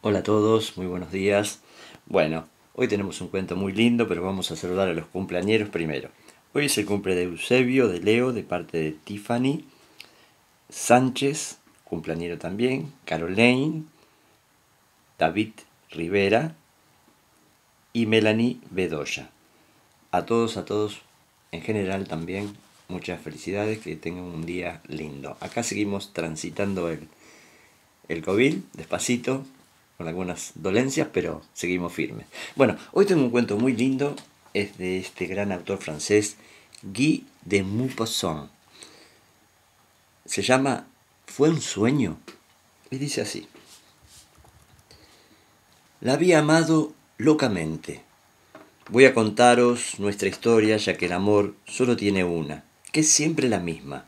Hola a todos, muy buenos días. Bueno, hoy tenemos un cuento muy lindo, pero vamos a saludar a los cumpleañeros primero. Hoy es el cumple de Eusebio, de Leo, de parte de Tiffany, Sánchez, cumpleañero también, Caroline, David Rivera y Melanie Bedoya. A todos, a todos en general también, muchas felicidades, que tengan un día lindo. Acá seguimos transitando el, el COVID, despacito, con algunas dolencias, pero seguimos firmes. Bueno, hoy tengo un cuento muy lindo, es de este gran autor francés, Guy de Maupassant. Se llama Fue un sueño y dice así. La había amado locamente. Voy a contaros nuestra historia, ya que el amor solo tiene una, que es siempre la misma.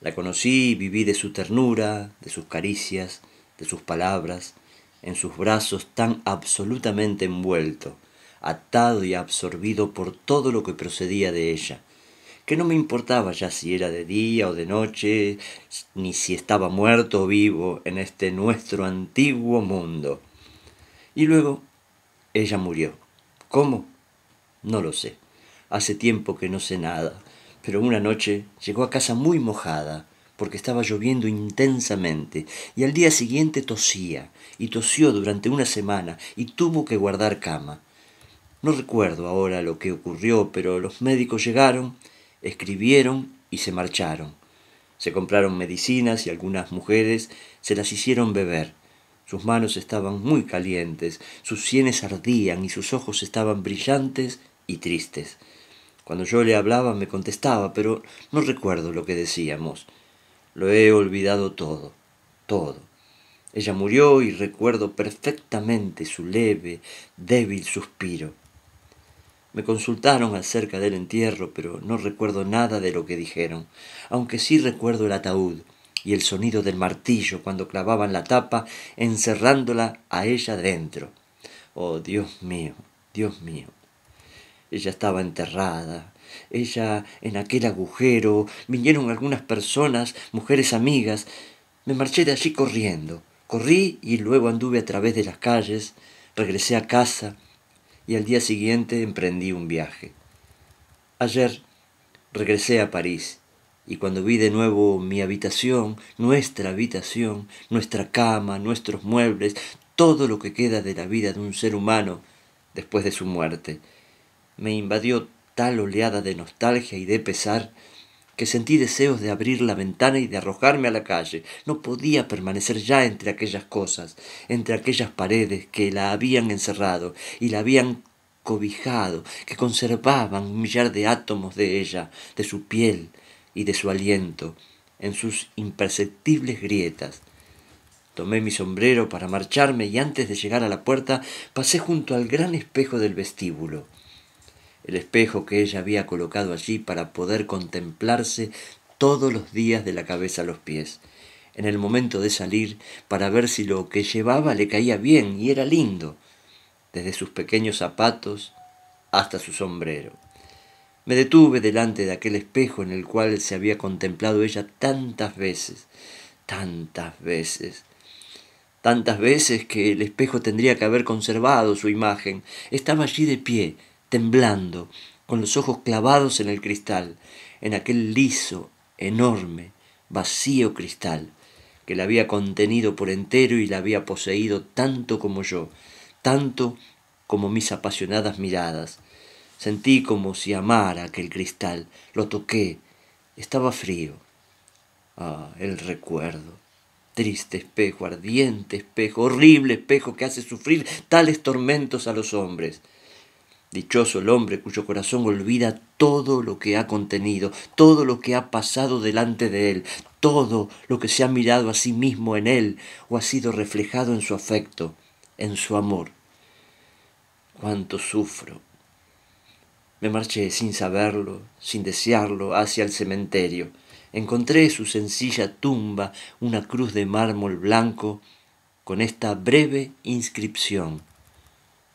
La conocí viví de su ternura, de sus caricias, de sus palabras, en sus brazos tan absolutamente envuelto, atado y absorbido por todo lo que procedía de ella, que no me importaba ya si era de día o de noche, ni si estaba muerto o vivo en este nuestro antiguo mundo. Y luego ella murió. ¿Cómo? No lo sé. Hace tiempo que no sé nada, pero una noche llegó a casa muy mojada, porque estaba lloviendo intensamente, y al día siguiente tosía, y tosió durante una semana, y tuvo que guardar cama. No recuerdo ahora lo que ocurrió, pero los médicos llegaron, escribieron y se marcharon. Se compraron medicinas y algunas mujeres se las hicieron beber. Sus manos estaban muy calientes, sus sienes ardían y sus ojos estaban brillantes y tristes. Cuando yo le hablaba me contestaba, pero no recuerdo lo que decíamos. Lo he olvidado todo, todo. Ella murió y recuerdo perfectamente su leve, débil suspiro. Me consultaron acerca del entierro, pero no recuerdo nada de lo que dijeron, aunque sí recuerdo el ataúd y el sonido del martillo cuando clavaban la tapa, encerrándola a ella dentro. Oh, Dios mío, Dios mío. Ella estaba enterrada, ella en aquel agujero, vinieron algunas personas, mujeres amigas. Me marché de allí corriendo. Corrí y luego anduve a través de las calles, regresé a casa y al día siguiente emprendí un viaje. Ayer regresé a París y cuando vi de nuevo mi habitación, nuestra habitación, nuestra cama, nuestros muebles, todo lo que queda de la vida de un ser humano después de su muerte, me invadió oleada de nostalgia y de pesar que sentí deseos de abrir la ventana y de arrojarme a la calle. No podía permanecer ya entre aquellas cosas, entre aquellas paredes que la habían encerrado y la habían cobijado, que conservaban un millar de átomos de ella, de su piel y de su aliento, en sus imperceptibles grietas. Tomé mi sombrero para marcharme y antes de llegar a la puerta pasé junto al gran espejo del vestíbulo el espejo que ella había colocado allí para poder contemplarse todos los días de la cabeza a los pies, en el momento de salir para ver si lo que llevaba le caía bien y era lindo, desde sus pequeños zapatos hasta su sombrero. Me detuve delante de aquel espejo en el cual se había contemplado ella tantas veces, tantas veces, tantas veces que el espejo tendría que haber conservado su imagen. Estaba allí de pie, temblando, con los ojos clavados en el cristal, en aquel liso, enorme, vacío cristal, que la había contenido por entero y la había poseído tanto como yo, tanto como mis apasionadas miradas. Sentí como si amara aquel cristal, lo toqué, estaba frío. Ah, el recuerdo. Triste espejo, ardiente espejo, horrible espejo que hace sufrir tales tormentos a los hombres. Dichoso el hombre cuyo corazón olvida todo lo que ha contenido, todo lo que ha pasado delante de él, todo lo que se ha mirado a sí mismo en él o ha sido reflejado en su afecto, en su amor. Cuánto sufro. Me marché sin saberlo, sin desearlo, hacia el cementerio. Encontré su sencilla tumba, una cruz de mármol blanco, con esta breve inscripción.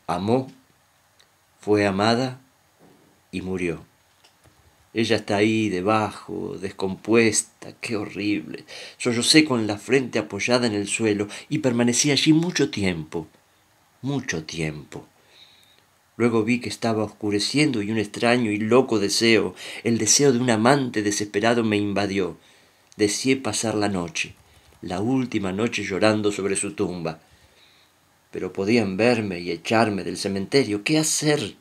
Amó fue amada y murió. Ella está ahí debajo, descompuesta, qué horrible. Sollocé con la frente apoyada en el suelo y permanecí allí mucho tiempo, mucho tiempo. Luego vi que estaba oscureciendo y un extraño y loco deseo, el deseo de un amante desesperado me invadió. Deseé pasar la noche, la última noche llorando sobre su tumba pero podían verme y echarme del cementerio. ¿Qué hacer?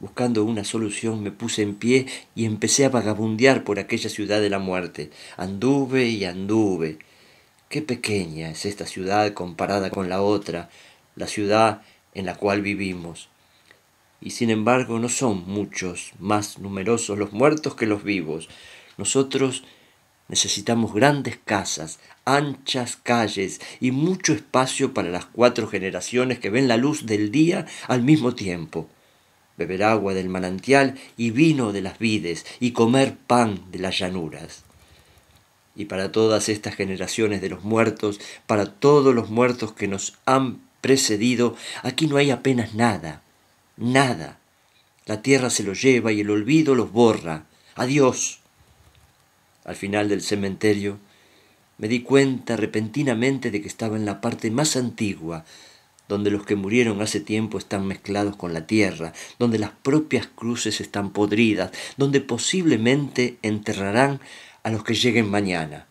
Buscando una solución me puse en pie y empecé a vagabundear por aquella ciudad de la muerte. Anduve y anduve. Qué pequeña es esta ciudad comparada con la otra, la ciudad en la cual vivimos. Y sin embargo no son muchos más numerosos los muertos que los vivos. Nosotros Necesitamos grandes casas, anchas calles y mucho espacio para las cuatro generaciones que ven la luz del día al mismo tiempo. Beber agua del manantial y vino de las vides y comer pan de las llanuras. Y para todas estas generaciones de los muertos, para todos los muertos que nos han precedido, aquí no hay apenas nada, nada. La tierra se lo lleva y el olvido los borra. Adiós al final del cementerio, me di cuenta repentinamente de que estaba en la parte más antigua, donde los que murieron hace tiempo están mezclados con la tierra, donde las propias cruces están podridas, donde posiblemente enterrarán a los que lleguen mañana.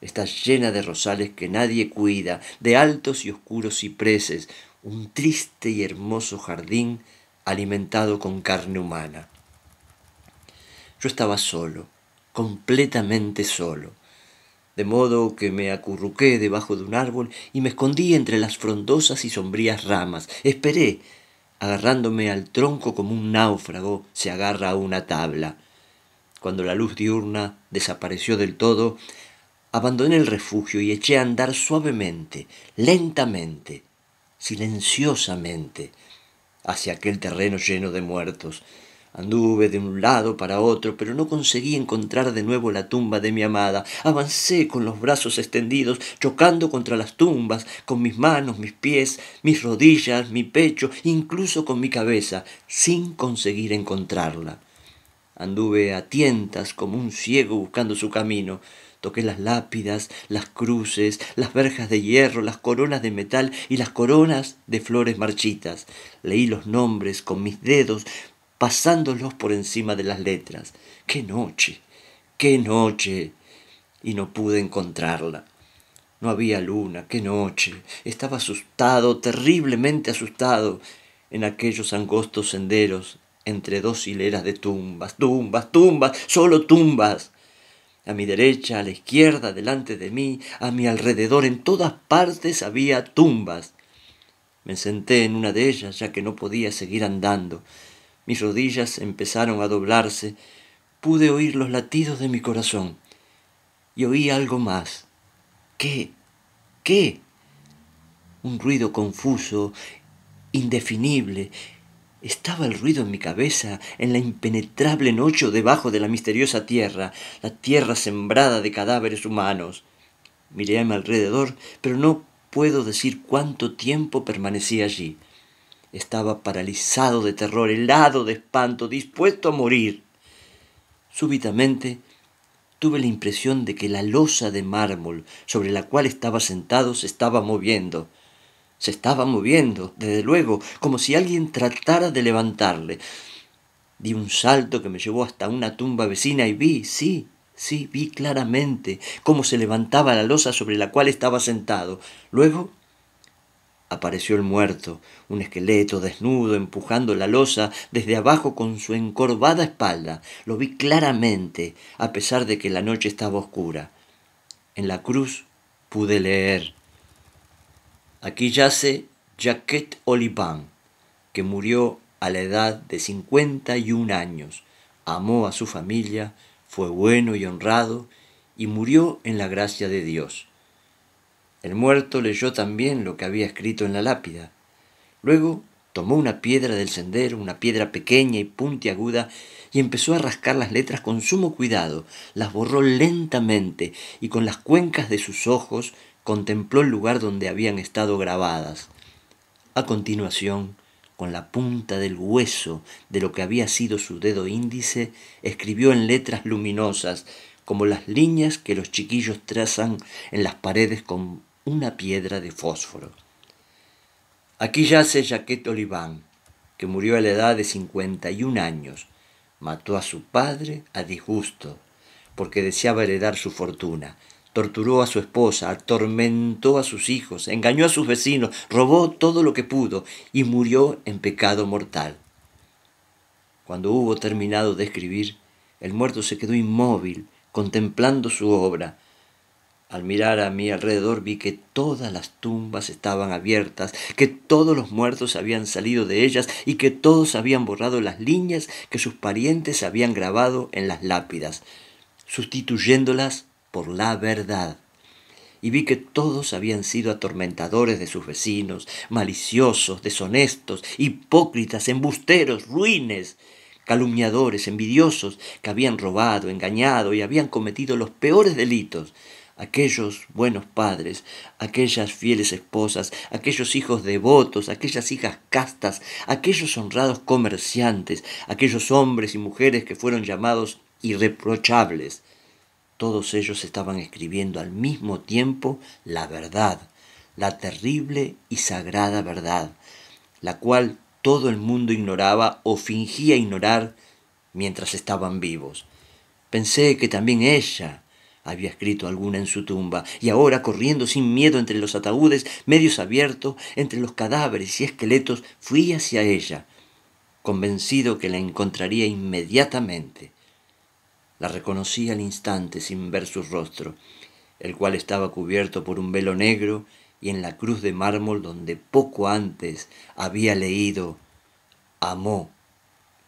Está llena de rosales que nadie cuida, de altos y oscuros cipreses, un triste y hermoso jardín alimentado con carne humana. Yo estaba solo, completamente solo, de modo que me acurruqué debajo de un árbol y me escondí entre las frondosas y sombrías ramas. Esperé, agarrándome al tronco como un náufrago se agarra a una tabla. Cuando la luz diurna desapareció del todo, abandoné el refugio y eché a andar suavemente, lentamente, silenciosamente, hacia aquel terreno lleno de muertos. Anduve de un lado para otro, pero no conseguí encontrar de nuevo la tumba de mi amada. Avancé con los brazos extendidos, chocando contra las tumbas, con mis manos, mis pies, mis rodillas, mi pecho, incluso con mi cabeza, sin conseguir encontrarla. Anduve a tientas como un ciego buscando su camino. Toqué las lápidas, las cruces, las verjas de hierro, las coronas de metal y las coronas de flores marchitas. Leí los nombres con mis dedos, pasándolos por encima de las letras. ¡Qué noche! ¡Qué noche! Y no pude encontrarla. No había luna, qué noche. Estaba asustado, terriblemente asustado, en aquellos angostos senderos, entre dos hileras de tumbas, tumbas, tumbas, solo tumbas. A mi derecha, a la izquierda, delante de mí, a mi alrededor, en todas partes había tumbas. Me senté en una de ellas, ya que no podía seguir andando. Mis rodillas empezaron a doblarse, pude oír los latidos de mi corazón y oí algo más. ¿Qué? ¿Qué? Un ruido confuso, indefinible. Estaba el ruido en mi cabeza, en la impenetrable noche debajo de la misteriosa tierra, la tierra sembrada de cadáveres humanos. Miré a mi alrededor, pero no puedo decir cuánto tiempo permanecí allí. Estaba paralizado de terror, helado de espanto, dispuesto a morir. Súbitamente tuve la impresión de que la losa de mármol sobre la cual estaba sentado se estaba moviendo. Se estaba moviendo, desde luego, como si alguien tratara de levantarle. Di un salto que me llevó hasta una tumba vecina y vi, sí, sí, vi claramente cómo se levantaba la losa sobre la cual estaba sentado. Luego Apareció el muerto, un esqueleto desnudo empujando la losa desde abajo con su encorvada espalda. Lo vi claramente, a pesar de que la noche estaba oscura. En la cruz pude leer. Aquí yace Jacquet Oliván, que murió a la edad de 51 años. Amó a su familia, fue bueno y honrado, y murió en la gracia de Dios. El muerto leyó también lo que había escrito en la lápida. Luego tomó una piedra del sendero, una piedra pequeña y puntiaguda, y empezó a rascar las letras con sumo cuidado, las borró lentamente y con las cuencas de sus ojos contempló el lugar donde habían estado grabadas. A continuación, con la punta del hueso de lo que había sido su dedo índice, escribió en letras luminosas, como las líneas que los chiquillos trazan en las paredes con una piedra de fósforo. Aquí yace Jaquet Oliván, que murió a la edad de 51 años. Mató a su padre a disgusto, porque deseaba heredar su fortuna. Torturó a su esposa, atormentó a sus hijos, engañó a sus vecinos, robó todo lo que pudo y murió en pecado mortal. Cuando hubo terminado de escribir, el muerto se quedó inmóvil, contemplando su obra, al mirar a mi alrededor vi que todas las tumbas estaban abiertas, que todos los muertos habían salido de ellas y que todos habían borrado las líneas que sus parientes habían grabado en las lápidas, sustituyéndolas por la verdad. Y vi que todos habían sido atormentadores de sus vecinos, maliciosos, deshonestos, hipócritas, embusteros, ruines, calumniadores, envidiosos, que habían robado, engañado y habían cometido los peores delitos aquellos buenos padres, aquellas fieles esposas, aquellos hijos devotos, aquellas hijas castas, aquellos honrados comerciantes, aquellos hombres y mujeres que fueron llamados irreprochables. Todos ellos estaban escribiendo al mismo tiempo la verdad, la terrible y sagrada verdad, la cual todo el mundo ignoraba o fingía ignorar mientras estaban vivos. Pensé que también ella, había escrito alguna en su tumba, y ahora, corriendo sin miedo entre los ataúdes, medios abiertos, entre los cadáveres y esqueletos, fui hacia ella, convencido que la encontraría inmediatamente. La reconocí al instante sin ver su rostro, el cual estaba cubierto por un velo negro y en la cruz de mármol donde poco antes había leído Amó,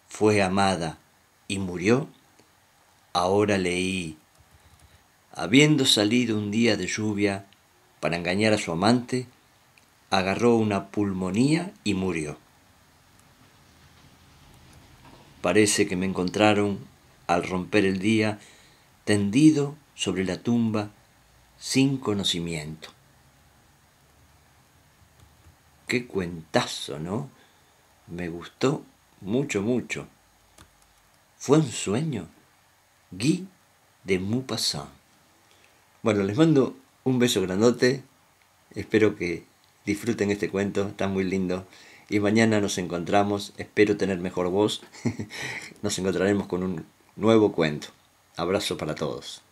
fue amada y murió, ahora leí habiendo salido un día de lluvia para engañar a su amante, agarró una pulmonía y murió. Parece que me encontraron al romper el día tendido sobre la tumba sin conocimiento. Qué cuentazo, ¿no? Me gustó mucho, mucho. Fue un sueño. Guy de Maupassant. Bueno, les mando un beso grandote. Espero que disfruten este cuento, está muy lindo. Y mañana nos encontramos, espero tener mejor voz. nos encontraremos con un nuevo cuento. Abrazo para todos.